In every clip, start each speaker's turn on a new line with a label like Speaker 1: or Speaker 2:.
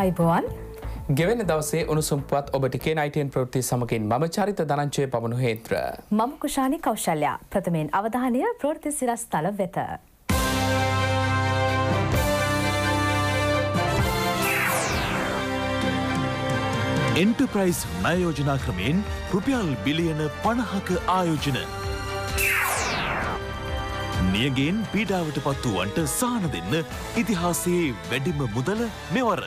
Speaker 1: ආයිබෝන්
Speaker 2: ගෙවෙන දවසේ උණුසුම්පුවත් ඔබට කේනයිටයෙන් ප්‍රෘති සමකින් මම චරිත දනංචය පමණු හේත්‍ර.
Speaker 1: මම කුෂාණි කෞශල්ලයා ප්‍රථමයෙන් අවධානය ප්‍රෘති සිරස් තල වෙත.
Speaker 3: එන්ටප්‍රයිස් නයෝජනා ක්‍රමයෙන් රුපියල් බිලියන පණහක ආයෝජන. නියගෙන් පීඩාවට පත්වුවන්ට සාන දෙන්න ඉතිහාසයේ වැඩිම මුදල මෙවර.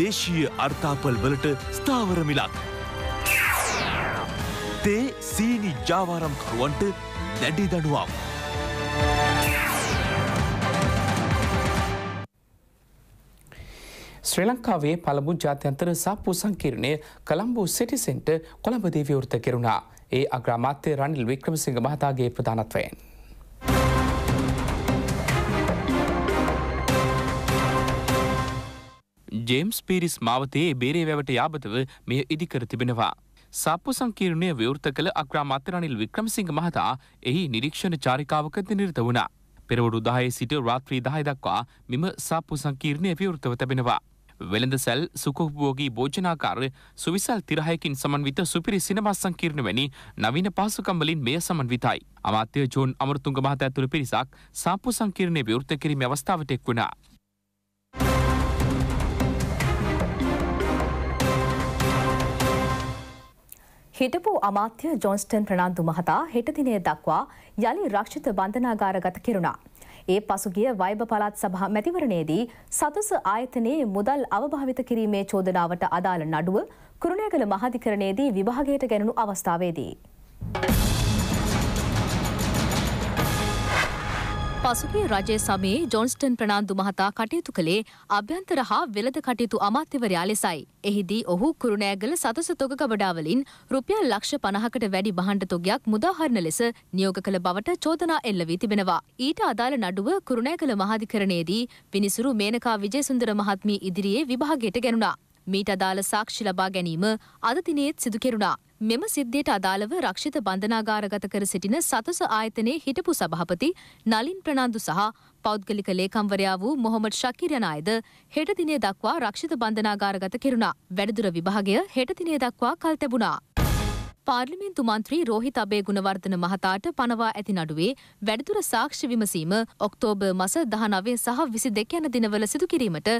Speaker 3: දේශීය අර්ථාපල් වලට ස්ථාවර මිලක්. තේ සීනි ජාවාරම්කරුවන්ට දැඩි දඩුවම්.
Speaker 2: ශ්‍රී ලංකාවේ පළමු ජාත්‍යන්තර සප්පු සංකීර්ණය කළම්බු සිටිසෙන්ට කොළඹදී විවෘත කෙරුණා. ඒ අග්‍රාමාත්‍ය රනිල් වික්‍රමසිංහ මහතාගේ ප්‍රධානත්වයෙන්. ජේම්ස් පිරිස් මාවතයේ බේරේ වැවට යාබතව මෙය ඉදිකර තිබෙනවා. සප්පු සංකීර්ණය විවෘත කළ අග්‍රාමාත්‍ය රනිල් වික්‍රමසිංහ මහතා එහි නිරීක්ෂණ චාරිකාවකද නිරත වුණා. පෙරවරු දහයේ සිට රාත්‍රී දහය දක්වා මෙම සප්පු සංකීර්ණය විවෘතව තිබෙනවා. වෙළඳ සැල් සුකොහභෝගී භෝජනාකාර සුවිසල් තිරහයකින් සමන්විත සුපිරි සිනමා සංකීර්ණ වැනි නවීන පාසුකම්වලින් මෙය සමන්විතයි. අමාත්‍ය ජෝන් අමරතුංග මහතා ඇතුළු පිරිසක් සාප්පු සංකීර්ණය විවෘත කිරීම අවස්ථාවට එක් වුණා.
Speaker 1: හිටපු අමාත්‍ය ජොන්ස්ටන් ප්‍රනාන්දු මහතා හෙට දිනය දක්වා යළි රක්ෂිත බන්ධනාගාරගත කෙරුණා. ඒ පසුගිය වයිබ පළාත් සභා මැතිවරණයේදී සතුස ආයතනයේ මුදල් අවභාවිත කිරීමේ චෝදනාවට අදාළ නඩුව කුරුණෑගල මහාධිකරණයේදී විභාගයට ගැනුණු අවස්ථාවේදී. Thank you. පසුගේ රජය සමයේ ජොන්ස්ටන් ප්‍රනාන්දු මහතා කටයුතු කළේ අභ්‍යන්තර හා වෙළඳ කටයුතු අමාත්‍යවරයා ලෙසයි. එහිදී ඔහු කුරුණෑගල සතස තොග ගබඩාවලින් රුපියල් ලක්ෂ පණහකට වැඩි බහන්ඩ තොගයක් මුදාහරණ ලෙස නියෝග කළ බවට චෝදනා එල්ල වී තිබෙනවා. ඊට අදාළ නඩුව කුරුණෑගල මහාධිකරණයේදී විනිසුරු මේනකා විජයසුන්දර මහත්මී ඉදිරියේ විභාගයට ගැනුණා. මීට අදාළ සාක්ෂි ලබා ගැනීම අද දිනේත් සිදු කෙරුණා. මෙම සිද්ධියට අදාළව රක්ෂිත බන්ධනාගාරගත කර සිටින සතස ආයතනයේ හිටපු සභාපති නලින් ප්‍රනන්දු සහ පෞද්ගලික ලේකම්වරයා වූ මොහොමඩ් ශකිරනායද හෙට දිනේ දක්වා රක්ෂිත බන්ධනාගාරගත කෙරුණා. වැඩිදුර විභාගය හෙට දිනේ දක්වා කල් තැබුණා. පාර්ලිමේන්තු මන්ත්‍රී රෝහිත අබේ ගුණවර්ධන මහතාට පනවා ඇති නඩුවේ වැඩිදුර සාක්ෂි විමසීම ඔක්තෝබර් මස 19 සහ 22 යන දිනවල සිදු කිරීමට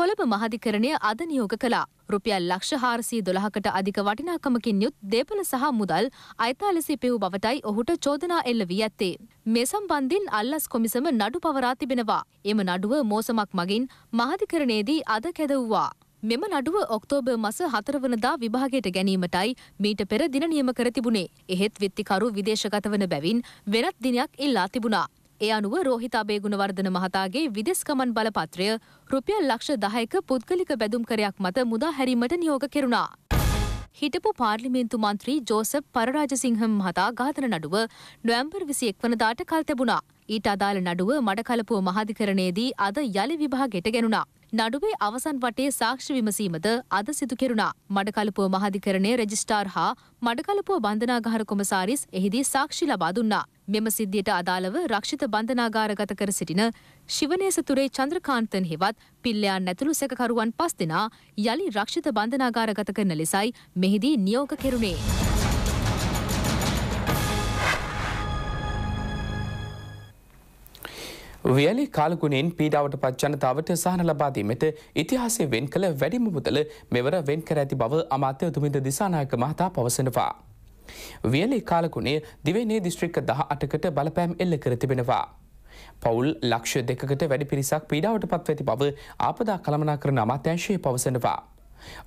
Speaker 1: කොළඹ මහාධිකරණය අද නියෝග කළා. රුපියල් ලක්ෂ 412කට අධික වටිනාකමකින් යුත් දේපල සහ මුදල් අයථා ලෙස ඉපෙව් බවටයි ඔහුට චෝදනා එල්ල වී ඇත්තේ. මේ සම්බන්ධින් අල්ලස් කොමිසම නඩු පවරා තිබෙනවා. එම නඩුව මෝසමක් මගින් මහාධිකරණයේදී අද කැදවුවා. මෙම නඩුව ඔක්තෝබර් මස 4 වනදා විභාගයට ගැනීමටයි මීට පෙර දින නියම කර තිබුණේ. එහෙත් විත්තිකරු විදේශගත වන බැවින් වෙනත් දිනයක් ඉල්ලා තිබුණා. ඒ අනුව රෝහිත අබේ ගුණවර්ධන මහතාගේ විදෙස් ගමන් බලපත්‍රය රුපියල් ලක්ෂ 10ක පුද්ගලික බැදුම්කරයක් මත මුදා හැරීමට නියෝග කෙරුණා. හිටපු පාර්ලිමේන්තු මන්ත්‍රී ජෝසප් පරරාජසිංහම් මහතා ඝාතන නඩුව නොවැම්බර් විසි එක් වනදාට කල් තැබුණා. ඊට අදාළ නඩුව මඩකලපුව මහධිකරණයේදී අද යළි විභාගෙට ගැනුණා. නඩුවේ අවසන් වටේ සාක්ෂි විමසීමද අද සිදු කෙරුණා. මඩකලපුව මහාධිකරණයේ රෙජිස්ටාර් හා මඩකලපුව බන්ධනාගාර කොමසාරිස් එහිදී සාක්ෂි ලබා දුන්නා. මෙම සිද්ධියට අදාළව රක්ෂිත බන්ධනාගාරගත කර සිටින ශිවනේස තුරේ චන්ද්‍රකාන්තන් හෙවත් පිල්ලයන් නැතුළු සැකකරුවන් පස් දෙනා යළි රක්ෂිත බන්ධනාගාරගත කරන ලෙසයි මෙහිදී නියෝග කෙරුණේ.
Speaker 2: වියලි කාලගුණෙන් පීඩාවට පත් ජනතාවට සහන ලබාදීමට ඉතිහාසය වෙන් කළ වැඩිම මුදල මෙවර වෙන් කර ඇති බව අමාත්‍ය උතුමින්ද දිසානායක මහතා පවසනවා. වියලි කාලගුණේ දිවනේ දිස්ත්‍රික්ක දහ අටකට බලපෑම් එල්ල කර තිබෙනවා. පවුල් ලක්ෂ දෙකට වැඩි පිරිසක් පීඩාවට පත්වඇති බව ආපදා කළමනා කරන අමාත්‍යංශය පවසනවා.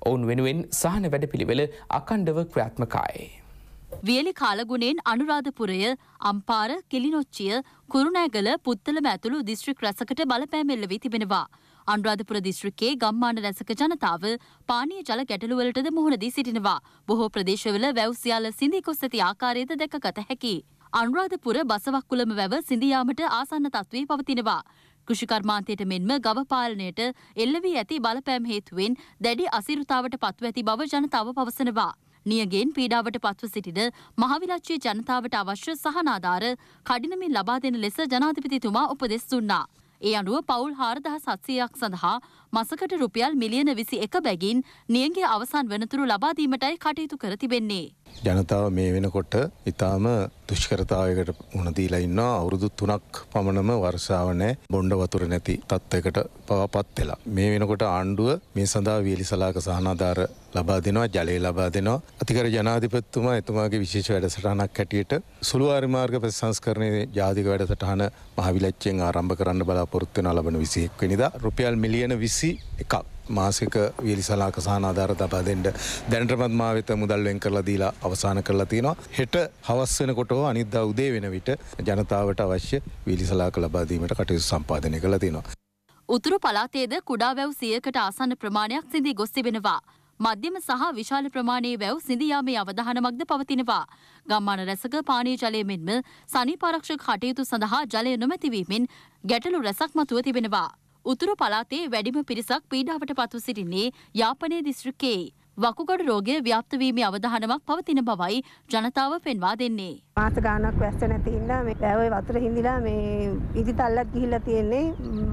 Speaker 2: ඔවුන් වෙනුවෙන් සහන වැඩපිළිවෙල අකණ්ඩව ක්‍රාත්මකායි.
Speaker 4: වියලි කාලගුණෙන් අනුරාධපුරය, අම්පාර, කිලිනොච්චිය, කුරුණෑගල, පුත්තලම ඇතුළු දිස්ත්‍රික් රැසකට බලපෑම් එල්ල වී තිබෙනවා. අනුරාධපුර දිස්ත්‍රික්කයේ ගම්මාන රැසක ජනතාව පානීය ජල ගැටලුවලටද මුහුණ දී සිටිනවා. බොහෝ ප්‍රදේශවල වැව් සියල්ල සිඳී ගොස් ඇති ආකාරයද දැකගත හැකියි. අනුරාධපුර බසවක්කුලම වැව සිඳියාමට ආසන්න තත්ත්වයේ පවතිනවා. කෘෂිකර්මාන්තයට මෙන්ම ගව පාලනයට එල්ල වී ඇති බලපෑම් හේතුවෙන් දැඩි අසිරුතාවට පත්ව ඇති බව ජනතාව පවසනවා. නියගෙන් පීඩාවට පත්ව සිටින මහවිලච්චේ ජනතාවට අවශ්‍ය සහනාධාර කඩිනමින් ලබා දෙන ලෙස ජනාධිපතිතුමා උපදෙස් දුන්නා. ඒ අනුව පවුල් හාරදහ සත්සයයක් සඳහා මසකට රුපියල් මිලියන විසි එක බැගින් නියගේ අවසන් වනතුරු ලබාදීමටයි කටයුතු කර තිබෙන්නේ.
Speaker 5: ජනතාව මේ වෙනකොට ඉතාම දුෂ්කරතාවයකට උනදීලා ඉන්න අවුරුදු තුනක් පමණම වර්ෂාව නෑ බොණ්ඩ වතුර නැති තත්ත්වයකට පවපත් වෙලා. මේ වෙනකොට ආණ්ඩුව මේ සඳහා වියලි සලාක සහනාධාර ලබා දෙනවා ජලය ලබා දෙනවා. අතිකර ජනාධිපතිතුමා එතුමාගේ විශේෂ වැඩසටහනක් හැටියට සුළු ආරිමාර්ග ප්‍රතිසංස්කරණයේ ජාතික වැඩසටහන මහවිලච්චයෙන් ආරම්භ කරන්න බලාපොරොත්තු වෙනවා ලබන 21 වෙනිදා රුපියල් මිලියන 20 විසි එකක් මාසික වියලි සලාක සහනාධාර තබා දෙන්ට දැනටමත් මා වෙත මුදල් වෙන් කරලා දීලා අවසාන කරලා තියෙනවා. හෙට හවස් වෙනකොට හෝ අනිද්දා උදේ වෙන විට ජනතාවට අවශ්‍ය විලි සලාක ලබා දීමට කටයුතු සම්පාදනය කරලා තියෙනවා.
Speaker 4: උතුරු පළාතේද කුඩා වැව් 100කට ආසන්න ප්‍රමාණයක් සිඳී ගොස් තිබෙනවා. මධ්‍යම සහ විශාල ප්‍රමාණයේ වැව් සිඳියාමේ අවධානමක්ද පවතිනවා. ගම්මාන රැසක පානීය ජලය මෙන්ම සනීපාරක්ෂක කටයුතු සඳහා ජලය නොමැතිවීමෙන් ගැටලු රැසක් මතුව තිබෙනවා. උතුරු පළාතේ වැඩිම පිරිසක් පීඩාවට පත්ව සිටින්නේ යාපනය දිස්ත්‍රික්කයේ. වකුගඩු රෝගය ව්‍යාප්ත වීමේ අවධානමක් පවතින බවයි ජනතාව පෙන්වා දෙන්නේ.
Speaker 6: මාස ගානක් වැස්ස නැති හින්දා මේ පැවේ වතුර හිඳිලා මේ ඉදිතල්ලක් ගිහිල්ලා තියෙන්නේ.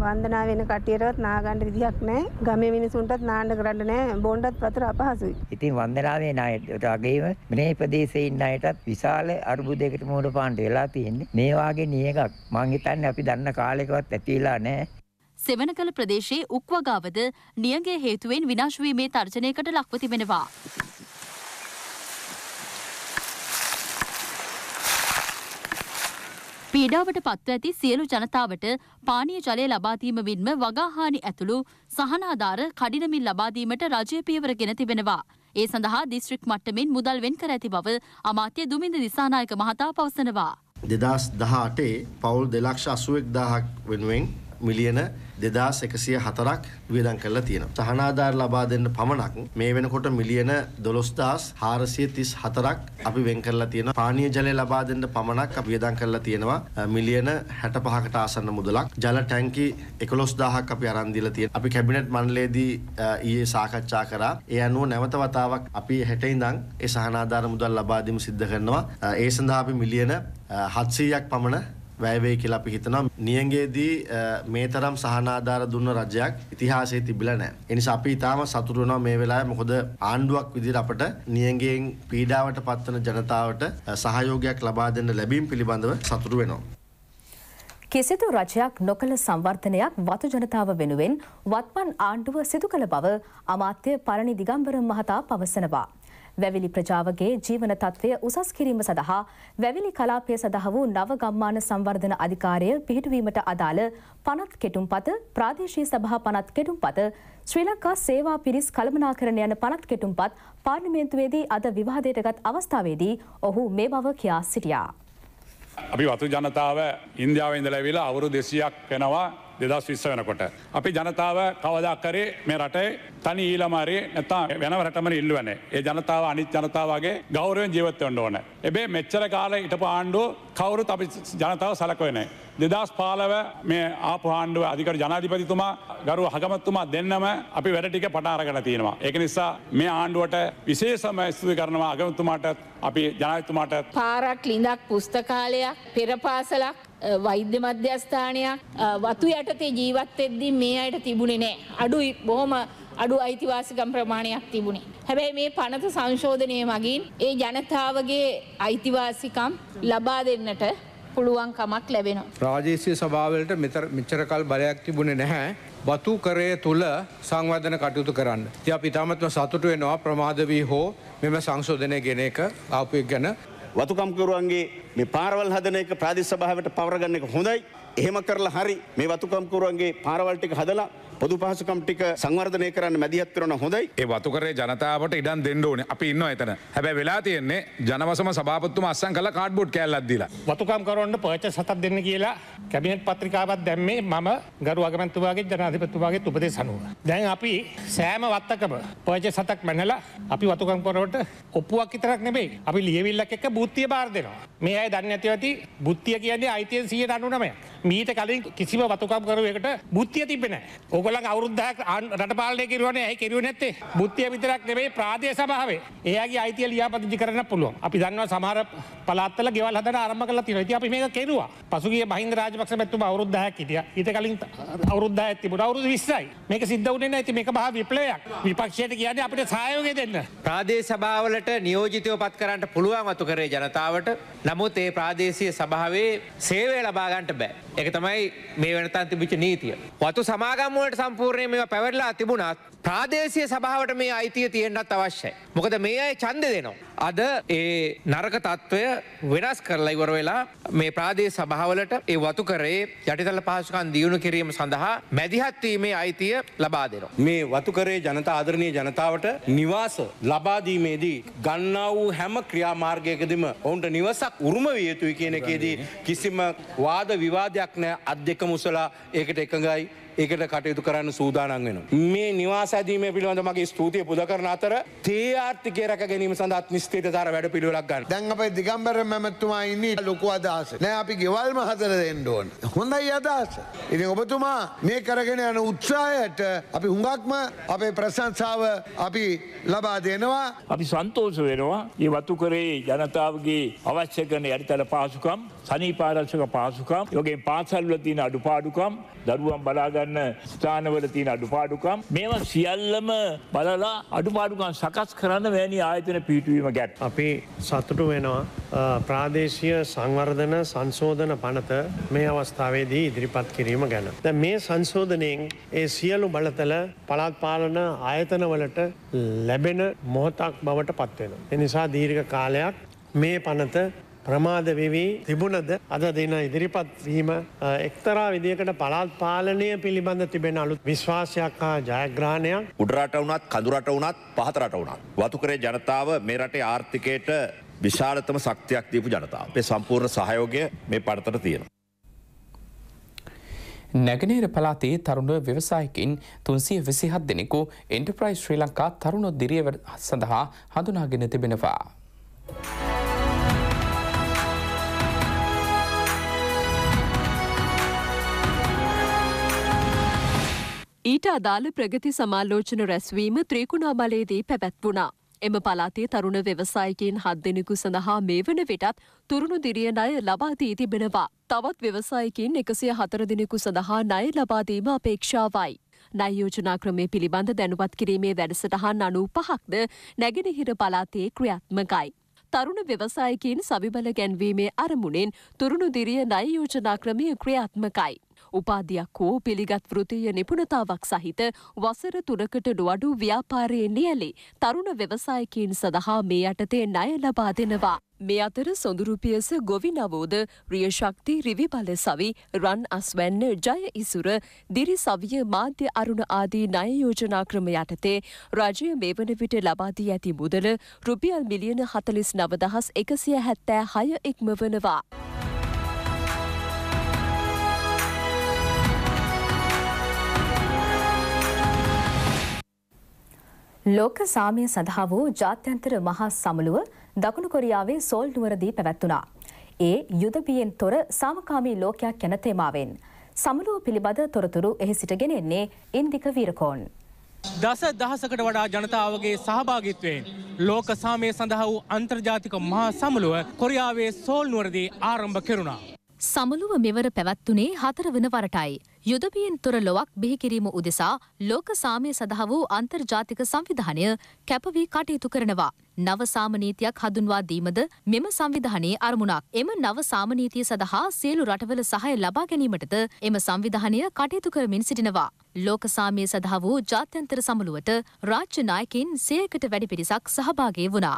Speaker 6: වන්දනා වෙන කට්ටියටවත් නාගන්න විදිහක් නැහැ. ගමේ මිනිසුන්ටත් නාන්න කරන්න නැහැ. බොණ්ඩත් වතුර අපහසුයි.
Speaker 3: ඉතින් වන්දනාවේ ණයට වගේම මේ ප්‍රදේශයේ ඉන්න අයටත් විශාල අර්බුදයකට මුහුණ පාන්න වෙලා තියෙන්නේ. මේ වාගේ නියගක් මං හිතන්නේ අපි දන්න කාලෙකවත් ඇති වෙලා නැහැ.
Speaker 4: සෙවනකළ ප්‍රදේශයේ උක්වගාවද නියගේ හේතුවෙන් විනාශවීමේ තර්ජනයකට ලක්ව තිබෙනවා. පීඩාවට පත්ව ඇති සියලු ජනතාවට පානීය ජලය ලබාදීමවින්ම වගාහානි ඇතුළු සහනාධාර කඩිනමින් ලබාදීමට රජය පියවරගෙන තිබෙනවා. ඒ සඳහා දිස්ත්‍රික් මට්ටමින් මුදල් වෙන් කර ඇති බව අමාත්‍ය දුමින්ද දිසානායක මහතා පවසනවා.
Speaker 6: දෙදස් දහටේ පවුල් දෙලක්ෂ අසුවෙක් දහක් වෙනුවෙන් මිලියන 2104ක් වියදම් කරලා තියෙනවා. සහනාධාර ලබා දෙන්න පමණක් මේ වෙනකොට මිලියන 12434ක් අපි වෙන් කරලා තියෙනවා. පානීය ජලය ලබා දෙන්න පමණක් අපි වියදම් කරලා තියෙනවා මිලියන 65කට ආසන්න මුදලක්. ජල ටැංකි 11000ක් අපි අරන් දීලා තියෙනවා. අපි කැබිනට් මණ්ඩලයේදී ඊයේ සාකච්ඡා කරා. ඒ අනුව නැවත වතාවක් අපි 60 ඉඳන් ඒ සහනාධාර මුදල් ලබා දීම සිද්ධ කරනවා. ඒ සඳහා අපි මිලියන 700ක් පමණ වැය වෙයි කියලා අපි හිතනවා. නියඟයේදී මේ තරම් සහනාධාර දුන්න රජයක් ඉතිහාසයේ තිබිලා නැහැ. ඒ නිසා අපි ඊටාම සතුටු වෙනවා මේ වෙලාවේ මොකද ආණ්ඩුවක් විදිහට අපට නියඟයෙන් පීඩාවට පත්වන ජනතාවට සහයෝගයක් ලබා දෙන්න ලැබීම පිළිබඳව සතුටු වෙනවා.
Speaker 1: කිසිදු රජයක් නොකළ සංවර්ධනයක් වතු ජනතාව වෙනුවෙන් වත්මන් ආණ්ඩුව සිදු කළ බව අමාත්‍ය පරණි දිගම්බර මහතා පවසනවා. වැවිලි ප්‍රජාවගේ ජීවන තත්ත්වය උසස් කිරීම සඳහා වැවිලි කලාපය සඳහා වූ නව ගම්මාන සංවර්ධන අධිකාරය පිහිටුවීමට අදාළ පනත් කෙටුම්පත ප්‍රාදේශීය සභා පනත් කෙටුම්පත ශ්‍රී ලංකා සේවා පිරිස් කළමනාකරණ යන පනත් කෙටුම්පත් පාර්ලිමේන්තුවේදී අද විවාදයටගත් අවස්ථාවේදී ඔහු මේ බව කියා සිටියා.
Speaker 6: අපි
Speaker 2: වතු ජනතාව ඉන්දියාව ඉඳලැවිලා අවුරු දෙසියක් වෙනවා දෙදස් විස්ස වෙනකොට. අපි ජනතාව කවදක්කරේ මේ රටේ තනි ඊලමාරේ නැතා වෙන රටම ඉල්ලුවන ඒ ජනතාව අනිත් ජනතාවගේ ගෞරයෙන් ජීවත්තවන්න ඕන. එබේ මෙච්චර කාල ඉට පාණ්ඩු කවුරුත් අපි ජනතාව සලකොයන. දෙදස් පාලව මේ ආප හාණ්ඩුව අධිකට ජනාධිපතිතුමා ගරු හගමත්තුමා දෙන්නම අපි වැඩටික පටාරගෙන තියෙනවා. ඒක නිසා මේ ආණ්ඩුවට විශේෂම ස්තුති කරනවා අගමතුමාටත් අපි ජනතුමාට
Speaker 1: පාරක් ලිඳක් පුස්තකාලයක් පෙරපාසලක් වෛද්‍ය මධ්‍යස්ථානයක් වතු යටතේ ජීවත් වෙද්දී මේ අයට තිබුණේ නෑ. අඩුයි බොහොම අඩු අයිතිවාසිකම් ප්‍රමාණයක් තිබුණේ. හැබැයි මේ පනත සංශෝධනය මගින් ඒ ජනතාවගේ අයිතිවාසිකම් ලබා දෙන්නට පුළුවන්කමක් ලැබෙනවා.
Speaker 2: රාජේසිය සභාවලට මෙච්චරකල් බලයක් තිබුණේ නැහැ. වතු කරය තුළ සංවර්ධන කටයුතු කරන්න. ය අපිතාමත්ම සතුටුවෙනවා ප්‍රමාද වී හෝ මෙම සංශෝධනය ගෙන එක ආපුයක් ගැන වතුකම්කරුවන්ගේ මේ පාරවල් හදන එක
Speaker 3: ප්‍රාදේශ සභාවට පවරගන්න එක හොඳයි. එහෙම කරලා හරි මේ වතුකම්කරුවන්ගේ පාරවල් ටික හදලා
Speaker 2: පොදු පහසුකම් ටික සංවර්ධනය කරන්න මැදිහත් වෙනවා හොඳයි. ඒ වතුකරේ ජනතාවට ඉඩම් දෙන්න ඕනේ. අපි ඉන්නවා එතන. හැබැයි වෙලා තියෙන්නේ ජනවසම සභාපතිතුමා අස්සම් කළා කාඩ්බෝඩ් කෑල්ලක් දීලා. වතුකම් කරවන්න පර්චස් හතක් දෙන්න කියලා කැබිනට් පත්‍රිකාවක් දැම්මේ මම ගරු අගමැතිතුමාගේ ජනාධිපතිතුමාගේ උපදෙස් අනුව. දැන් අපි සෑම වත්තකම පර්චස් හතක් මැනලා අපි වතුකම් කරවට ඔප්පුවක් විතරක් නෙමෙයි. අපි ලියවිල්ලක් එක්ක බූත්තිය බාර දෙනවා. මේ අය දන්නේ නැතිව ඇති බූත්තිය කියන්නේ අයිතියෙන් 199ක්. මීට කලින් කිසිම වතුකම් කරුවෙකුට බූත්තිය තිබෙන්නේ නැහැ. උගල අවුද්ධක් රටපාලය කිරවන ඇ කිරව නැත්තේ බුද්ධිය විතරක් නෙවේ ප්‍රාදය සභාවේ ඒගේ අයිතිය ලියාපතිජි කරන පුළුවන් අපි දන්නවා සමහර පලත්තල ගෙවල් හදන අරම කල තින ති අපි මේක කෙරවා පසුගේ බහින් රාජපක්ෂ පැත්තුම අවරුද්ධහයක් හිටිය ඊට කලින් අවරුද්ධ ඇතිබට අවරුදු විස්සයි මේක සිද්ධ වන ඇති මේක බහ විප්ලයක් විපක්ෂයට කියන අපට සයෝග දෙන්න ප්‍රාදේ සභාවලට නියෝජිතව පත් කරන්නට පුළුවන් අතු කරේ ජනතාවට නමුත් ඒ ප්‍රාදේශය සභාවේ සේවය ලබාගන්ට බෑ එක තමයි මේ වනතන් තිබිච නීතිය. වතු සමාගම්මුවට සම්පූර්ණය මේ පැවරලා තිබුණත් ප්‍රාදේශය සභාවට මේ අයිතිය තියෙන්න්නත් අවශ්‍යයි. මොකද මේ අය චන්ද දෙනවා. අද ඒ නරක තත්ත්වය වෙනස් කරලා ඉවර වෙලා මේ ප්‍රාදේ සභාවලට ඒ වතු කරේ යටිතල පහසුකන් දියුණු කිරීම සඳහා මැදිහත්වීමේ
Speaker 5: අයිතිය ලබා දෙනවා. මේ වතුකරේ ජනතා ආදරණය ජනතාවට නිවාස ලබාදීමේදී ගන්නා වූ හැම ක්‍රියාමාර්ගයකදම ඔවුන්ට නිවසක් උරුම විය යුතුයි කියනකේදී
Speaker 2: කිසිම වාද විවාදයක් දෙයක් නෑ අත් දෙක මුසලා ඒකට එකඟයි ඒකට කටයුතු කරන්න සූදානන් වෙන. මේ නිවාස ඇදීම පිළිබඳ මගේ ස්තුතිය පුද කරන අතර තේ ආර්ථිකය රැක ගැනීම සඳහත් නිස්තේත තර වැඩ පිළිවෙලක් ගන්න. දැන්
Speaker 5: අපේ දිගම්බර මැමැතුමා ඉන්නේ ලොකු අදහස. නෑ අපි ගෙවල්ම හදලා දෙන්න ඕන. හොඳයි අදහස. ඉතින් ඔබතුමා මේ කරගෙන යන උත්සාහයට අපි හුඟක්ම අපේ ප්‍රශංසාව අපි ලබා දෙනවා. අපි
Speaker 3: සන්තෝෂ වෙනවා. ඒ වතු කරේ ජනතාවගේ අවශ්‍ය කරන යරිතල පහසුකම්, සනීපාරක්ෂක පහසුකම්, යෝගේ පාසල්වල තියෙන අඩුපාඩුකම්, දරුවන් බලාගන්න කරගන්න ස්ථානවල තියෙන අඩුපාඩුකම් මේවා සියල්ලම බලලා අඩුපාඩුකම් සකස් කරන්න වැනි ආයතන පිටුවීම ගැට්. අපි සතුටු වෙනවා ප්‍රාදේශය සංවර්ධන සංශෝධන පනත මේ අවස්ථාවේදී ඉදිරිපත් කිරීම ගැන. ද මේ සංශෝධනයෙන් ඒ සියලු බලතල පළත් පාලන ආයතනවලට ලැබෙන මොහොතක් බවට පත්වෙන. එනිසා දීර්ඝ කාලයක් මේ පනත ප්‍රමාද වෙවී තිබුණද අද දෙන ඉදිරිපත් වීම එක්තරා විදිකට පලාත් පාලනය පිළිබඳ තිබෙන අලුත් විශ්වාසයක් හා ජයග්‍රහණයක් උඩරට වනත් කඳුරට වනත් පහතරට වුණත් වතුකරේ ජනතාව මේ රටේ ආර්ථිකයට විශාලතම සක්තියක් දීපු ජනතාව අපේ සම්පූර්ණ සහයෝගය මේ පඩතට තියෙන.
Speaker 2: නැගනේර පලාතේ තරුණ ව්‍යවසායකින් තුන්සිය විසිහත් දෙනෙකු එන්ටප්‍රයිස් ශ්‍රී ලංකා තරුණො දිරියව සඳහා හඳුනාගෙන තිබෙනවා.
Speaker 7: ඊට අදාළ ප්‍රගති සමාලෝචන රැස්වීම ත්‍රීකුණාමලයේදී පැවැත්වුණා. එම පලාතේ තරුණ ව්‍යවසායකයන් හත් දෙනෙකු සඳහා මේ වන විටත් තුරුණු දිරිය ණය ලබාදී තිබෙනවා. තවත් ව්‍යවසායකින් එකසිය හතර දෙනෙකු සඳහා ණය ලබාදීම අපේක්ෂාවයි. නයෝජනා ක්‍රමය පිළිබඳ දැනුවත් කිරීමේ වැඩසටහන් අනූ පහක්ද නැගෙනහිර පලාතේ ක්‍රියාත්මකයි. තරුණ ව්‍යවසායකින් සවිබල ගැන්වීමේ අරමුණෙන් තුරුණු දිරිය නයෝජනා ක්‍රමය ක්‍රියාත්මකයි. උපාධයක් හෝ පිළිගත් වෘතිය නිපුණතාවක් සහිත වසර තුනකට නොවඩු ව්‍යාපාරයෙන් නියලේ තරුණ ව්‍යවසායකීන් සඳහා මේ යටතේ ණය ලබා දෙනවා. මේ අතර සොඳුරුපියස ගොවි නවෝද රියශක්ති රිවි බල සවි රන් අස්වැන්න ජය ඉසුර දිරි සවිය මාධ්‍ය අරුණ ආදී ණය යෝජනා ක්‍රම යටතේ රජය මේ වන විට ලබාදී ඇති මුදල රුපියල් මිලියන හතලිස් නවදහස් එකසිය හැත්තෑ හය ඉක්මවනවා.
Speaker 1: ලෝක සාමය සඳහා වූ ජාත්‍යන්තර මහා සමුළුව දකුණු කොරියාවේ සෝල් නුවරදී පැවැත්වුණා. ඒ යුදබියෙන් තොර සාමකාමී ලෝකයක් යැන තේමාවෙන්. සමුළුව පිළිබඳ තොරතුරු එහි සිටගෙනෙන්නේ ඉන්දික වීරකෝන්.
Speaker 2: දස දහසකට වඩා ජනතාවගේ සහභාගිත්වයෙන් ලෝක සාමය සඳහා වූ අන්තර්ජාතික මහා සමුළුව කොරියාවේ සෝල් නුවරදී ආරම්භ කෙරුණා.
Speaker 1: සමුළුව මෙවර පැවැත්වුණේ හතර වන වරටයි. යුදබියෙන් තොර ලොවක් බිහිකිරීම උදෙසා ලෝක සාමය සඳහා වූ අන්තර්ජාතික සංවිධානය කැපවී කටයුතු කරනවා. නව සාමනීතියක් හඳුන්වා දීමද මෙම සංවිධානයේ අරමුණක්. එම නව සාමනීතිය සඳහා සියලු රටවල සහය ලබා ගැනීමටද එම සංවිධානය කටයුතු කරමින් සිටිනවා. ලෝක සාමය සඳහා වූ ජාත්‍යන්තර සමුළුවට රාජ්‍ය නායකින් සියයකට වැඩි පිරිසක් සහභාගී වුණා.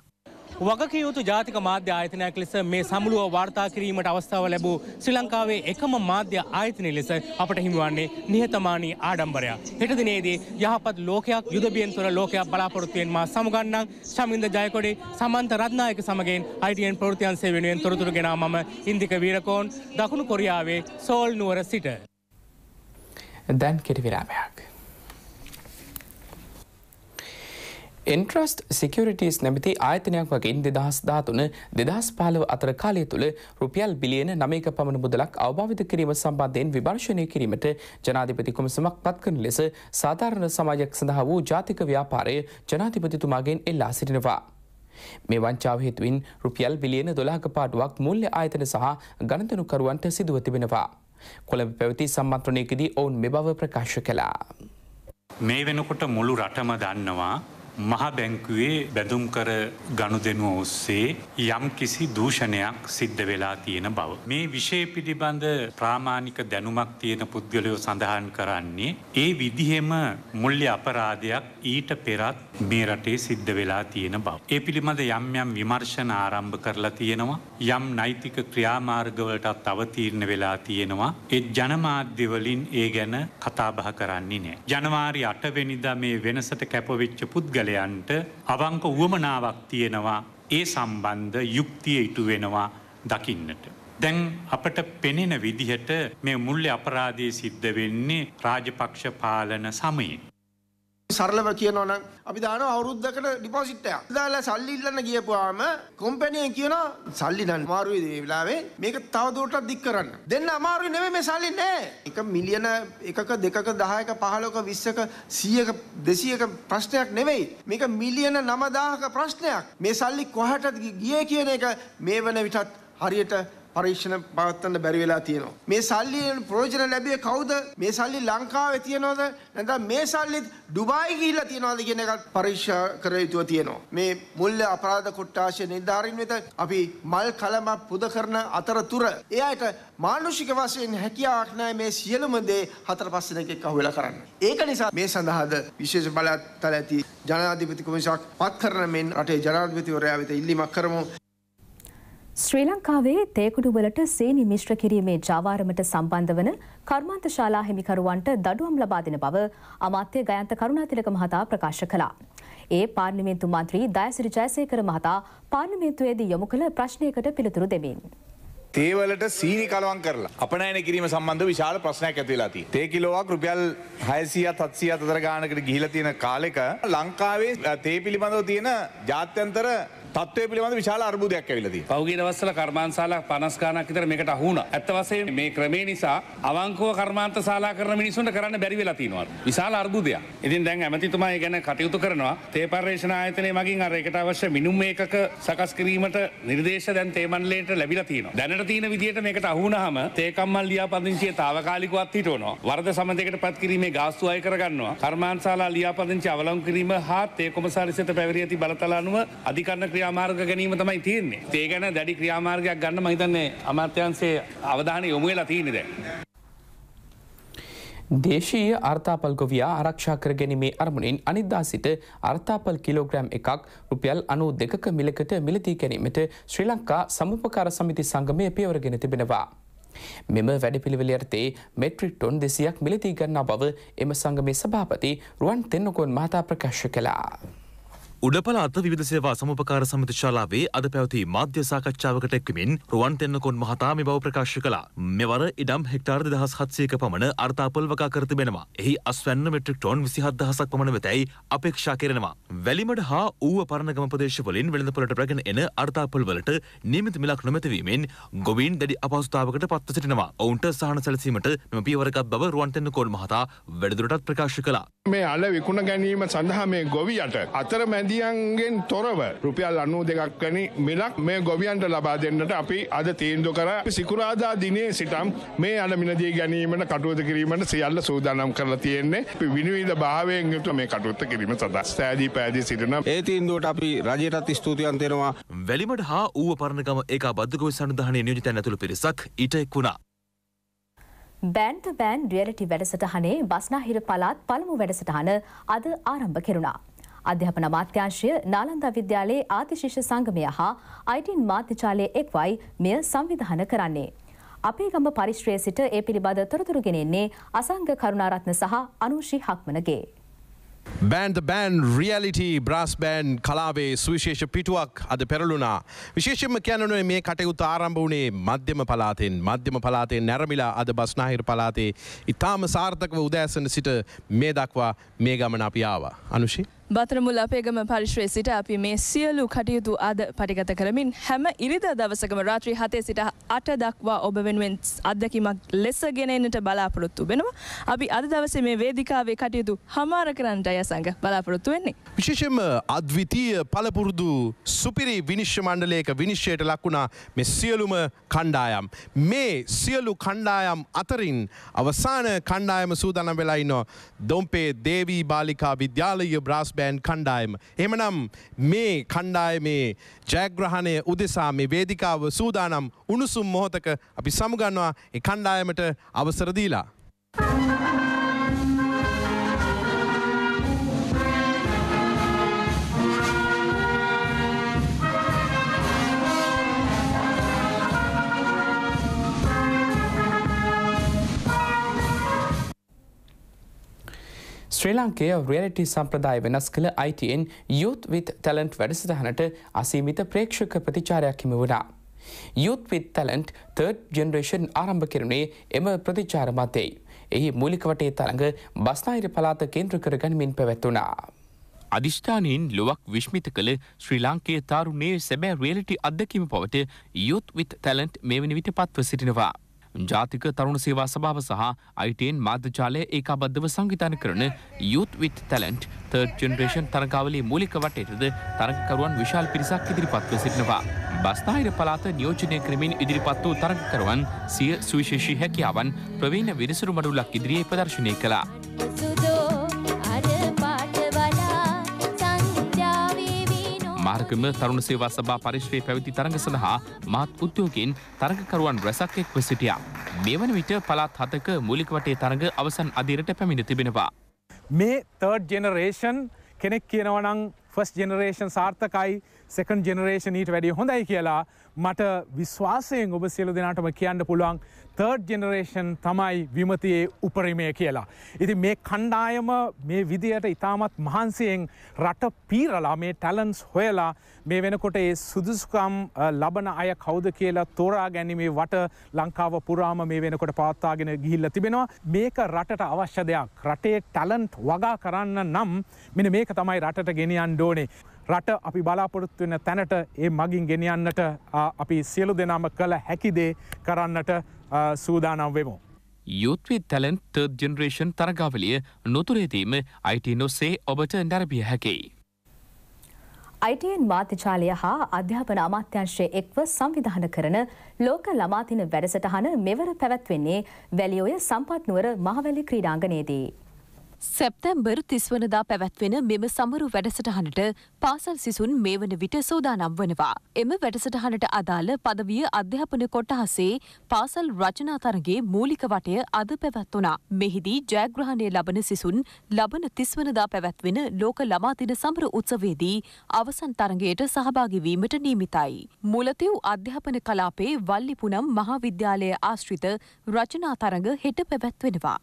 Speaker 2: වගකයුතු ජාතික මාධ්‍ය ආයතනයක් ලෙස මේ සමුළුව වාර්තා කිරීමට අවස්ථාව ලැබූ ශ්‍රී ලංකාවේ එකම මාධ්‍ය ආයතනය ලෙස අපට හිමිවන්නේ නිහතමානී ආඩම්බරය. හෙට දිනේදී යහපත් ලෝකයක් යුදබියෙන් තුළ ලෝකයක් බලාපොරොත්තුවෙන් මා සමගන්නම් ශමින්ද ජයකොඩි සමන්ත රත්නායක සමගෙන් ITN ප්‍රවෘත්තියන් සේවෙනුවෙන් තොරතුරු ගෙනා මම ඉන්දික වීරකෝන් දකුණු කොරියාවේ සෝල් නුවර සිට. දැන් කෙටි විරාමයක්. එන්ට්‍රස්ට සිකියරිටස් නැමති ආයතනයක් වගේින් දෙදහස් ධාතුන දෙදහස් පාලව අතර කාලය තුළ රුපියල් බිලියන නමයක පමණ මුදලක් අවභාවිත කිරීම සම්බන්ධයෙන් විභර්ශණය කිරීමට ජනාධිපති කුමසමක් පත්කන ලෙස සාධාරණ සමාජයක් සඳහා වූ ජාතික ව්‍යාපාරය ජනාධිපතිතුමාගෙන් එල්ලා සිටිනවා. මේ වංචාව හේතුවින් රුපියල් බිලියන දොලාක පාඩුවක් මුල්්‍ය ආයතන සහ ගණතනුකරුවන්ට සිදුව තිබෙනවා. කොළඹ පැවති සම්මන්ත්‍රණයකදී ඔවුන් මෙ බව ප්‍රකාශ කලා. මේ වෙනකොට මුළු රටම දන්නවා මහා බැංකුවේ බැඳුම් කර ගනුදෙනුව ඔස්සේ යම් කිසි දූෂණයක් සිද්ධ වෙලා තියෙන බව. මේ විෂය පිළිබඳ ප්‍රාමාණික දැනුමක් තියෙන පුද්ගලයෝ සඳහන් කරන්නේ ඒ විදිහෙම මුල්්‍ය අපරාධයක් ඊට පෙරත් මේ රටේ සිද්ධ වෙලා තියෙන බව. ඒ පිළිබඳ යම් යම් විමර්ශන ආරම්භ කරලා තියෙනවා. යම් නෛතික ක්‍රියාමාර්ගවලටත් අවතීර්ණ වෙලා තියෙනවා. ඒ ජනමාධ්‍යවලින් ඒ ගැන කතාබහ කරන්නේ නෑ. ජනවාරි අටවෙනිද මේ වෙනසට කැපවෙච්ච පුද්ගල පුද්ගලයන්ට අවංක වුවමනාවක් තියෙනවා ඒ සම්බන්ධ යුක්තිය ඉටු වෙනවා දකින්නට. දැන් අපට පෙනෙන විදිහට මේ මුල්ල අපරාධය සිද්ධ වෙන්නේ රාජපක්ෂ පාලන සමයේ. සරලව කියනවා නම් අපි දානවා අවුරුද්දකට ඩිපොසිට් එකක්. දාලා සල්ලි ඉල්ලන්න
Speaker 6: ගියපුවාම කම්පැනි කියන සල්ලි නම් අමාරුයි මේ වෙලාවේ. මේක තව දුරටත් දික් කරන්න. දෙන්න අමාරුයි නෙමෙයි මේ සල්ලි නෑ. එක මිලියන එකක දෙකක 10ක 15ක
Speaker 2: 20ක 100ක 200ක ප්‍රශ්නයක් නෙවෙයි. මේක මිලියන 9000ක ප්‍රශ්නයක්. මේ සල්ලි කොහටද ගියේ කියන එක මේ වෙන විටත් හරියට පරීක්ෂණ පවත්වන්න බැරි වෙලා තියෙනවා. මේ සල්ලියෙන් ප්‍රයෝජන ලැබුවේ කවුද? මේ සල්ලි ලංකාවේ තියෙනවද? නැත්නම් මේ සල්ලි ඩුබායි ගිහිල්ලා තියෙනවද කියන එකත් පරීක්ෂා කර යුතුව තියෙනවා. මේ මුල්‍ය
Speaker 6: අපරාධ කොට්ටාශය නිලධාරීන් වෙත අපි මල් කලම පුද කරන අතරතුර ඒ අයට මානුෂික වශයෙන් හැකියාවක් නැහැ මේ සියලුම දේ හතර පස් දෙනෙක් අහුවෙලා කරන්න. ඒක නිසා මේ සඳහාද විශේෂ බලතල ඇති ජනාධිපති කොමිසමක් පත් කරන මෙන් රටේ ජනාධිපතිවරයා
Speaker 5: වෙත ඉල්ලීමක් කරමු.
Speaker 1: ශ්‍රී ලංකාවේ තේකුඩු වලට සීනි මිශ්‍ර කිරීමේ ජාවාරමට සම්බන්ධ වන කර්මාන්ත ශාලා හිමිකරුවන්ට දඩුවම් ලබා දෙන බව අමාත්‍ය ගයන්ත කරුණාතිලක මහතා ප්‍රකාශ කළා. ඒ පාර්ලිමේන්තු මන්ත්‍රී දයසිරි ජයසේකර මහතා පාර්ලිමේන්තුවේදී යොමු කළ ප්‍රශ්නයකට පිළිතුරු දෙමින්.
Speaker 3: තේවලට සීනි කලවන් කරලා අපනයන කිරීම සම්බන්ධ විශාල ප්‍රශ්නයක් ඇතිවෙලා තියෙනවා. තේ කිලෝවක් රුපියල් 600ත් 700ත් අතර ගානකට ගිහිලා තියෙන කාලෙක ලංකාවේ තේ පිළිබඳව තියෙන ජාත්‍යන්තර
Speaker 2: තත්වය පිළිබඳ විශාල අර්බුදයක් ඇවිලදී. පෞගේ දවස්සල කර්මාන්සාලා පනස්කානක් විතර මේකට අහුණ. ඇත්ත වශයෙන් මේ ක්‍රමේ නිසා අවංකව කර්මාන්ත ශාලා කරන මිනිසුන්ට කරන්න බැරි වෙලා තියෙනවා. විශාල අර්බුදයක්. ඉතින් දැන් ඇමතිතුමා ඒ ගැන කටයුතු කරනවා. තේ පර්යේෂණ ආයතනය මගින් අර ඒකට අවශ්‍ය මිනුම් ඒකක සකස් කිරීමට නිර්දේශ දැන් තේ මණ්ඩලයට ලැබිලා තියෙනවා. දැනට තියෙන විදිහට මේකට අහුණාම තේ කම්මල් ලියාපදිංචිය తాවකාලිකවත් හිටවනවා. වරද සමතයකට පත් කිරීමේ ගාස්තු අය කරගන්නවා. කර්මාන්තශාලා ලියාපදිංචි අවලංකු කිරීම හා තේ කොමසාරිසෙත පැවරී ඇති බලතල අනුව අධිකරණ ක්‍රියාමාර්ග ගැනීම තමයි තියන්නේ ඒකන දැඩි ක්‍රියාමාර්ගයක් ගන්න මහිතන්නේ අමාත්‍යන්සේ අවධානය යොමුවෙලා තියනෙද. දේශීය අර්ථාපල්ගොවයා ආරක්ෂා කර ගැනීමේ අරමුණින් අනිද්දා සිට අර්ථාපල් කිලෝග්‍රෑම් එකක් රුපියල් අනු දෙකක මිලකට මිලදී ගැනීමට ශ්‍රී ලංකා සමුපකාර සමිති සංගමය පියවරගෙන තිබෙනවා. මෙම වැඩපිළිවෙල යටතේ මෙට්‍රිට්ටොන් දෙසියක් මිලදී ගන්නා බව එම සංගමේ සභාපති රුවන් තෙන්නකොන් මහතා ප්‍රකාශ කළා.
Speaker 3: උඩපලාත විධ සේවා සමපකාර සමති ශාලාවේ අද පැවති මාධ්‍ය සාකච්ඡාවකට එක්වමින් රුවන් තෙන්නකොන් මහතා මේ බව ප්‍රකාශ කළා. මෙවර ඉඩම් හෙක්ටාර් දෙදහස් හත්සයක පමණ අර්ථාපල් වකා කර තිබෙනවා. එහි අස්වැන්න මෙට්‍රික් ටෝන් විසිහත් දහසක් පමණ වෙතැයි අපේක්ෂා කෙරෙනවා. වැලිමඩ හා ඌව පරණගම ප්‍රදේශවලින් වෙළඳපොලට ප්‍රගෙන එන අර්ථාපල් වලට නියමිත මිලක් නොමැතිවීමෙන් ගොවීන් දැඩි අපහසුතාවකට පත්ව සිටිනවා. ඔවුන්ට සහන සැලසීමට මෙම පියවරකත් බව රුවන් තෙන්නකෝන් මහතා වැඩිදුරටත් ප්‍රකාශ කළා.
Speaker 5: මේ අල විකුණ ගැනීම සඳහා මේ ගොවියට අතරමැද මැදියන්ගෙන් තොරව රුපියල් අනු දෙකක්වැනි මිලක් මේ ගොවියන්ට ලබා දෙන්නට අපි අද තීන්දු කර සිකුරාදා දිනේ සිටම් මේ අන මිනදී ගැනීමට කටුවත කිරීමට සියල්ල සූදානම් කරලා තියෙන්නේ විනිවිධ භාවයෙන් යුතු මේ කටුත්ත කිරීම සදස් සෑදී පෑදී සිටින ඒ තීන්දුවට අපි රජයටත් ස්තුතියන් දෙනවා
Speaker 3: වැලිමට හා ඌව පරණගම ඒක බද්ධකව සඳහනය නියෝජිතයන් ඇතුළු පිරිසක් ඊට එක් වුණා.
Speaker 1: බෑන්ත බෑන් රියලිටි වැඩසටහනේ බස්නාහිර පළාත් පළමු වැඩසටහන අද ආරම්භ කෙරුණා. අධ්‍යාපන අමාත්‍යංශය නාලන්දා විද්‍යාලයේ ආතිශිෂ්‍ය සංගමය හා අයිටන් මාත්‍යචාලය එක්වයි මෙය සංවිධාන කරන්නේ. අපේ ගම පරිශ්‍රයේ සිට ඒ පිළිබඳ තොරතුරු ගෙනෙන්නේ අසංග කරුණාරත්න සහ අනුෂී හක්මනගේ.
Speaker 5: බෑන්ද බෑන් රියලිටී බ්‍රස් බෑන් කලාවේ සුවිශේෂ පිටුවක් අද පෙරලුණා. විශේෂම කියැනනුව මේ කටයුතු ආරම්භ වුණේ මධ්‍යම පලාතෙන් මධ්‍යම පලාතෙන් නැරමිලා අද බස්නාහිර පලාතේ ඉතාම සාර්ථකව උදෑසන සිට මේ දක්වා මේ ගමන අපියාව. අනුෂි.
Speaker 7: බතරමුල් අපේගම පරිශ්‍රයේ සිට අපි මේ සියලු කටයුතු අද පටිගත කරමින් හැම ඉරිදා දවසකම රාත්‍රී හතේ සිට අට දක්වා ඔබ වෙනුවෙන් අත්දැකීමක් ලෙස ගෙන එන්නට බලාපොරොත්තු වෙනවා. අපි අද දවසේ මේ වේදිකාවේ කටයුතු හමාර කරන්නට අයසඟ බලාපොරොත්තු වෙන්නේ.
Speaker 5: විශේෂයෙන්ම අද්විතීය පළපුරුදු සුපිරි විනිශ්චය මණ්ඩලයක විනිශ්චයට ලක්ුණා මේ සියලුම කණ්ඩායම්. මේ සියලු කණ්ඩායම් අතරින් අවසාන කණ්ඩායම සූදානම් වෙලා ඉන්නවා. දොම්පේ දේවී බාලිකා විද්‍යාලය බ්‍රාස් බෑන්් කණ්ඩායම. එමනම් මේ කණ්ඩායමේ ජයග්‍රහණය උදෙසා මේ වේදිකාව සූදානම් උණුසුම් මොහොතක අපි සමුගන්නවා ඒ කණ්ඩායමට අවසරදීලා. Thank you.
Speaker 2: Sri Lanka reality සම්ප්‍රදාය වෙනස් කළ අයිටන් යුත් විත් තැලන්ට් වැඩසටහනට අසීමිත ප්‍රේක්ෂක ප්‍රතිචාරයක් හිම වුණා. යුත් විත් තැලන්ට් තර්ඩ් ජෙනරේෂන් ආරම්භ කරනේ එම ප්‍රතිචාර මතෙයි. එහි මූලිකවටේ තරඟ බස්නාහිර පලාත කේන්ද්‍ර කරගනිමින් පැවැත්වනා. අධිෂ්ඨානයෙන් ලොවක් විශ්මිත කළ ශ්‍රී ලාංකයේ තාරුණයේ සැබෑ රියලිටි අදකිම පවට යුත් විත් තැලන්ට් මේ වනි විට පත්ව සිටිනවා. ජාතික තරුණ සේවා සභාව සහ අයිටන් මාධ්‍යජාලය ඒකාබද්ධව සංවිධාන කරන යුත් විත් තැලන්ට් තර්ඩ් ජෙනරේෂන් තරකාවලේ මූලික වටයටද තරකරුවන් විශාල් පිරිසක් ඉදිරිපත්ව සිටිනවා. බස්ථාහිර පලාත නියෝජනය කරමින් ඉදිරිපත් වූ තරකරුවන් සිය සුවිශේෂී හැකියාවන් ප්‍රවීණ විනිසුරු මඩුල්ලක් ඉදිරියේ ප්‍රදර්ශනය කළා. නායකම තරුණ සේවා සභා පරිශ්‍රයේ පැවති තරඟ සඳහා මහත් උද්‍යෝගයෙන් තරඟකරුවන් රැසක් එක්ව සිටියා. මෙවන විට පළාත් හතක මූලික වටේ තරඟ අවසන් අදිරට පැමිණ තිබෙනවා. මේ තර්ඩ් ජෙනරේෂන් කෙනෙක් කියනවනම් ෆස් ජෙනරේෂන් සාර්ථකයි සෙකන් ජෙනරේෂන් ඊට වැඩිය හොඳයි කියලා මට විශ්වාසයෙන් ඔබ සියලු දෙනාටම කියන්න පුළුවන් තර්ඩ් ජෙනරේෂන් තමයි විමතියේ උපරිමය කියලා. ඉති මේ කණ්ඩායම මේ විදියට ඉතාමත් මහන්සියෙන් රට පීරලා මේ ටැලන්ස් හොයලා මේ වෙනකොට ඒ සුදුසුකම් ලබන අය කෞද කියලා තෝරා ගැනීමේ වට ලංකාව පුරාම මේ වෙනකොට පාත්තාගෙන ගිහිල්ල තිබෙනවා මේක රටට අවශ්‍ය දෙයක් රටේ ටැලන්ට් වගා කරන්න නම් මෙන මේක තමයි රටට ගෙනියන් ඩෝනේ. රට අපි බලාපොරොත්තු වෙන තැනට ඒ මගින් ගෙනියන්නට අපි සියලු දෙනාම කළ හැකිදේ කරන්නට සූදානම් වෙමු. යුත්වි තැලන් තර්ඩ් ජෙනරේෂන් තරගාවලිය නොතුරේදීම අයිට නොස්සේ ඔබට නැරබිය හැකෙයි.
Speaker 1: අයිටන් මාත්‍යචාලය හා අධ්‍යාපන අමාත්‍යංශය එක්ව සංවිධාන කරන ලෝක ළමාතින වැඩසටහන මෙවර පැවැත්වෙන්නේ වැලියෝය සම්පත්නුවර මහවැලි ක්‍රීඩාංගනයේදී. සැප්තැම්බර් තිස්වනදා පැවැත්වෙන මෙම සමරු වැඩසටහනට පාසල් සිසුන් මේ වන විට සෝදානම්
Speaker 7: වනවා. එම වැඩසටහනට අදාළ පදවිය අධ්‍යාපන කොටහසේ පාසල් රචනා තරගේ මූලික වටය අද පැවැත්වනා. මෙහිදී ජයග්‍රහණය ලබන සිසුන් ලබන තිස්වනදා පැවැත්වෙන ලෝක ළමාතින සමර උත්සවේදී අවසන් තරගයට සහභාගිවීමට නීමිතයි. මුලතිව් අධ්‍යාපන කලාපේ වල්ලිපුනම් මහාවිද්‍යාලය ආශ්‍රිත රචනා තරග හෙට පැවැත්වෙනවා.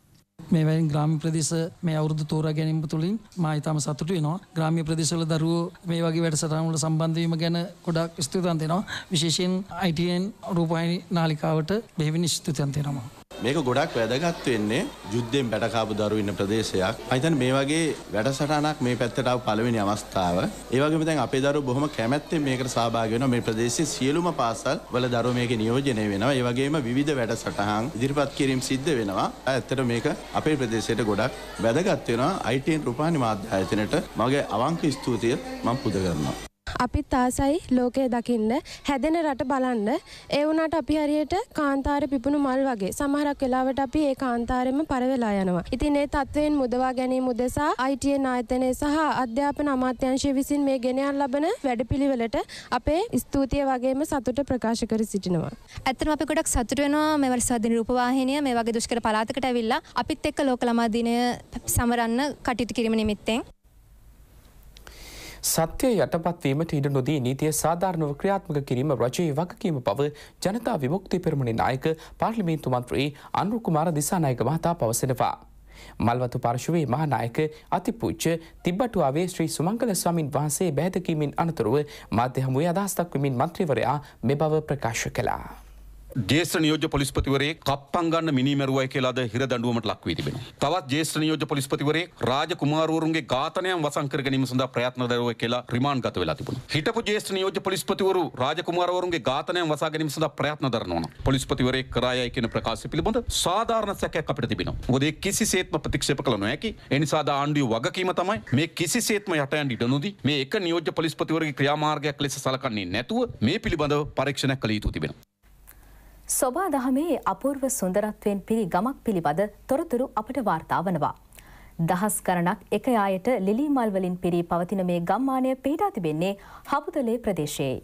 Speaker 6: මේවැයින් ග්‍රාමි ප්‍රදේශ මේ අවුරුදු තෝරා ගැනීම තුළින් මා ඉතාම සතුටු වෙනවා. ග්‍රාමීය ප්‍රදේශවල දරුවෝ මේ වගේ වැඩසටහන් වල සම්බන්ධ වීම ගැන ගොඩක් ස්තුතිවන්ත වෙනවා. විශේෂයෙන් ITN රූපවාහිනී නාලිකාවට බෙහෙවින් ස්තුතිවන්ත වෙනවා.
Speaker 3: මේක ගොඩක් වැදගත් වෙන්නේ යුද්ධයෙන් බැටකාපු දරුවෝ ඉන්න ප්‍රදේශයක්. මම හිතන්නේ මේ වගේ වැඩසටහනක් මේ පැත්තට ආව පළවෙනි අවස්ථාව. ඒ වගේම දැන් අපේ දරුවෝ බොහොම කැමැත්තෙන් මේකට සහභාගී වෙනවා. මේ ප්‍රදේශයේ සියලුම පාසල් වල දරුවෝ මේකේ නියෝජනය වෙනවා. ඒ වගේම විවිධ වැඩසටහන් ඉදිරිපත් කිරීම සිද්ධ වෙනවා. ඇත්තට මේක අපේ ප්‍රදේශයට ගොඩක් වැදගත් වෙනවා. ITN රූපානි මාධ්‍ය ආයතනයට මගේ අවංක ස්තුතිය මම පුද කරනවා.
Speaker 7: අපිත් ආසයි ලෝකය දකින්න හැදෙන රට බලන්න ඒ වුණාට අපි හරියට කාන්තාර පිපුණු මල් වගේ සමහරක් වෙලාවට අපි ඒ කාන්තාරෙම පරවෙලා යනවා. ඉතින් ඒ තත්ත්වයෙන් මුදවා ගැනීම උදෙසා ITA නායතනය සහ අධ්‍යාපන අමාත්‍යංශය විසින් මේ ගෙනයන් ලබන වැඩපිළිවෙලට අපේ ස්තුතිය වගේම සතුට ප්‍රකාශ කර සිටිනවා.
Speaker 1: ඇත්තටම අපි ගොඩක් සතුට වෙනවා මේ වර්ෂාදී රූපවාහිනිය මේ වගේ දුෂ්කර පළාතකට ඇවිල්ලා අපිත් එක්ක ලෝක ළමා දිනය සමරන්න කටයුතු කිරීම නිමිත්තෙන්
Speaker 2: සත්‍යය යටපත්වීමට ඉඩ නොදී නීතිය සාධාරණව ක්‍රියාත්මක කිරීම රජයේ වගකීම පව ජනතා විමුක්ති පෙරමණි නායක පාර්ලිමේන්තු මන්ත්‍රී අනුකුමාර දිසානායක මහතා පවසෙනවා. මල්වතු පර්ශුවේ මහනායක අතිපූච්ච තිබ්බටුවාවේ ශ්‍රී සුමංගල ස්වාමින් වහන්සේ බෑදකීමෙන් අනතුරුව මාධ්‍යහමුවේ අදහස්තක්වමින් මන්ත්‍රීවරයා මෙ බව ප්‍රකාශ කලා. ජේෂ්ඨ නියෝජ්‍ය පොලිස්පතිවරයෙක් කප්පංගන්න මිනිමැරුවයි කියලාද හිර දඬුවමට ලක් වී තිබෙනවා. තවත් ජේෂ්ඨ නියෝජ්‍ය පොලිස්පතිවරයෙක් රාජ කුමාරවරුන්ගේ ඝාතනයන් වසන් කර ගැනීම සඳහා ප්‍රයත්න දරුවා කියලා රිමාන්ඩ් ගත වෙලා තිබුණා. හිටපු ජේෂ්ඨ නියෝජ්‍ය පොලිස්පතිවරු රාජ කුමාරවරුන්ගේ ඝාතනයන් වසා ගැනීම සඳහා ප්‍රයත්න දරනවා. පොලිස්පතිවරයෙක් කරායයි කියන ප්‍රකාශය පිළිබඳ සාධාරණ සැකයක් අපිට තිබෙනවා. මොකද ඒ කිසිසේත්ම ප්‍රතික්ෂේප කළ නොහැකි. ඒ නිසාද ආණ්ඩුවේ වගකීම තමයි මේ කිසිසේත්ම යට යන්න ඉඩ නොදී මේ එක නියෝජ්‍ය පොලිස්පතිවරුගේ ක්‍රියාමාර්ගයක් ලෙස සලකන්නේ නැතුව මේ පිළිබඳව පරීක්ෂණයක් කළ යුතු තිබෙනවා.
Speaker 1: සොබා දහමේ අපූර්ව සුන්දරත්වයෙන් පිරි ගමක් පිළිබඳ තොරතුරු අපට වාර්තා වනවා. දහස් ගණනක් එක යායට ලිලි මල් වලින් පිරී පවතින මේ ගම්මානය පිහිටා තිබෙන්නේ හපුතලේ ප්‍රදේශයේ.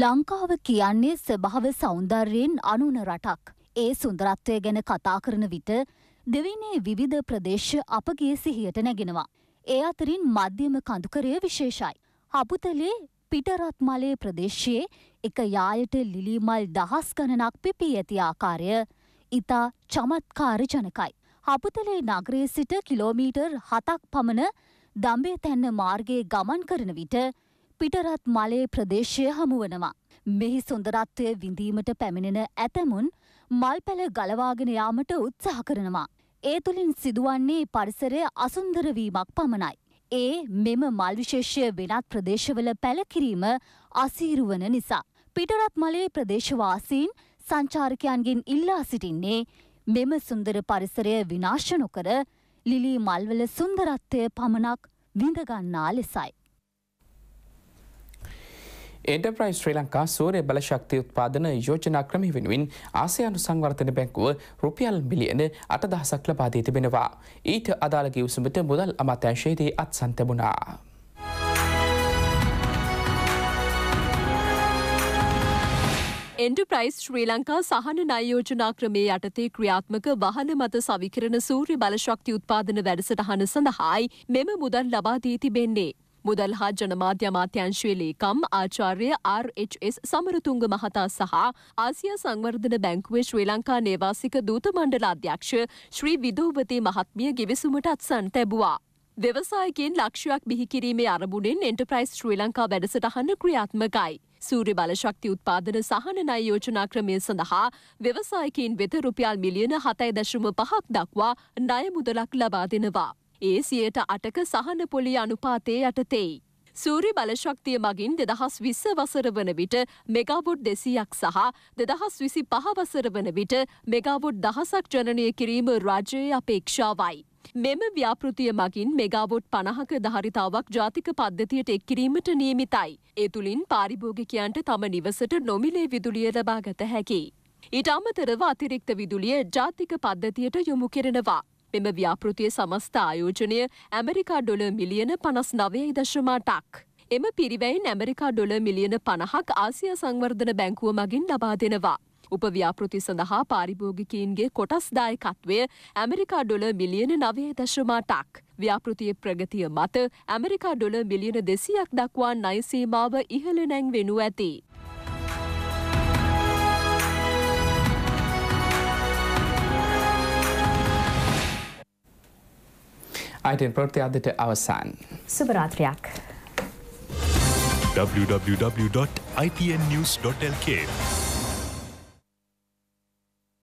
Speaker 6: ලංකාව කියන්නේ ස්වභාව සෞන්දර්යයෙන් අනුන රටක්. ඒ සුන්දරත්වය ගැන කතා කරන විට දෙවිනේ විවිධ ප්‍රදේශ අපගේ සිහියට නැගෙනවා. ඒ අතරින් මධ්‍යම කඳුකරය විශේෂයි. හපුතලේ පිටරත් මලේ ප්‍රදේශයේ එක යායට ලිලිමල් දහස් ගණනක් පිපී ඇති ආකාරය ඉතා චමත්කාර ජනකයි. හපුතලේ නගරේ සිට කිලෝමීටර් හතක් පමණ දම්බේ තැන්න මාර්ගයේ ගමන් කරන විට පිටරත් මලේ ප්‍රදේශය හමුවනවා. මෙහි සුන්දරත්වය විඳීමට පැමිණෙන ඇතැමුන් මල් පැළ ගලවාගෙන යාමට උත්සාහ කරනවා. ඒ තුළින් සිදුවන්නේ පරිසරය අසුන්දරවීමක් පමණයි. ඒ මෙම මල් විශේෂය වෙනත් ප්‍රදේශවල පැළකිරීම අසීරුවන නිසා. පිටරත් මලේ ප්‍රදේශවාසීන් සංචාරකයන්ගෙන් ඉල්ලා සිටින්නේ මෙම සුන්දර පරිසරය විනාශ නොකර ලිලී මල්වල සුන්දරත්වය පමණක් විඳගන්නා ලෙසයි.
Speaker 2: එඩබ්‍රයි ශ්‍රී ලංකා සූරය බලශක්ති උත්පාදන යෝජනා ක්‍රමි වෙනුවෙන් ආසයනු සංවර්ධන බැංකුව රුපියල් මිලියන අටදහසක් ලබාදී තිබෙනවා. ඊට අදාළගේ උසුමට මුදල් අමාත්‍යංශයේදී අත්සන්තබුණා.
Speaker 7: එන්ඩප්‍රයිස් ශ්‍රී ලංකා සහන නයෝජනා ක්‍රමේ යටතේ ක්‍රියාත්මක වහන මත සවිකරන සූරි බලශක්ති උත්පාදන වැඩසටහන සඳහායි මෙම මුදල් ලබා දී තිබෙන්නේ. මුදල් හා ජනමාධ්‍ය අමාත්‍යංශයේ ලේකම් ආචාර්ය RHS සමරතුංග මහතා සහ ආසියා සංවර්ධන බැංකුවේ ශ්‍රී ලංකා නේවාසික දූත මණ්ඩල අධ්‍යක්ෂ ශ්‍රී විදෝපති මහත්මිය ගිවිසුමට අත්සන් තැබුවා. දෙවසායකෙන් ලක්ෂයක් බිහිකිරීමේ අරබුණෙන් එන්ටප්‍රයිස් ශ්‍රී ලංකා වැඩසටහන්න ක්‍රියාත්මකයි. සූරි බලශක්ති උත්පාදන සහනනය යෝජනා ක්‍රමය සඳහා ව්‍යවසායකීන් වෙත රුපියල් මිලියන හතයි දශම පහක් දක්වා ණය මුදලක් ලබා දෙනවා. ඒ සියයට අටක සහන පොලි අනුපාතය යටතෙයි. සූරි බලශක්තිය මගින් දෙදහස් විස්ස වසර වන විට මෙගාබොඩ් දෙසීයක් සහ දෙදහස් විසි පහවසර වන විට මෙගාබොඩ් දහසක් ජනනය කිරීම රජයේ අපේක්ෂාවයි. මෙම ව්‍යාපෘතිය මගින් මෙගාබොට් පණහක ධරිතාවක් ජාතික පද්ධතියට එක්කිරීමට නියමිතයි. ඒ තුළින් පාරිභෝගිකයන්ට තම නිවසට නොමිලේ විදුලිය ලබාගත හැකි. ඊට අමතරව අතිරික්ත විදුලිය ජාතික පද්ධතියට යොමු කෙරෙනවා. මෙම ව්‍යාපෘතිය සමස්ථ ආයෝජනය ඇමරිකා ඩොල මිලියන පනස් නවයයි දශමාටක්. එම පිරිවැයින් ඇමරිකා ඩොල මිලියන පණහක් ආසිය සංවර්ධන බැංකුව මගින් ලබා දෙනවා. උපව්‍යාපෘති සඳහා පාරිභෝගිකීන්ගේ කොටස්දායකත්වය ඇමරිකා ඩොල මිලියන නවය දශමාටක්. ව්‍යාපෘතිය ප්‍රගතිය මත ඇමරිකා ඩොල මිලියන දෙසියක් දක්වා නයිසීමාව ඉහළ නැං වෙනු ඇති.
Speaker 2: අයිටෙන් ප්‍රෘතියාදට අවසාන්.
Speaker 1: සුභරාත්‍රයක්.
Speaker 4: www.itnnews.lk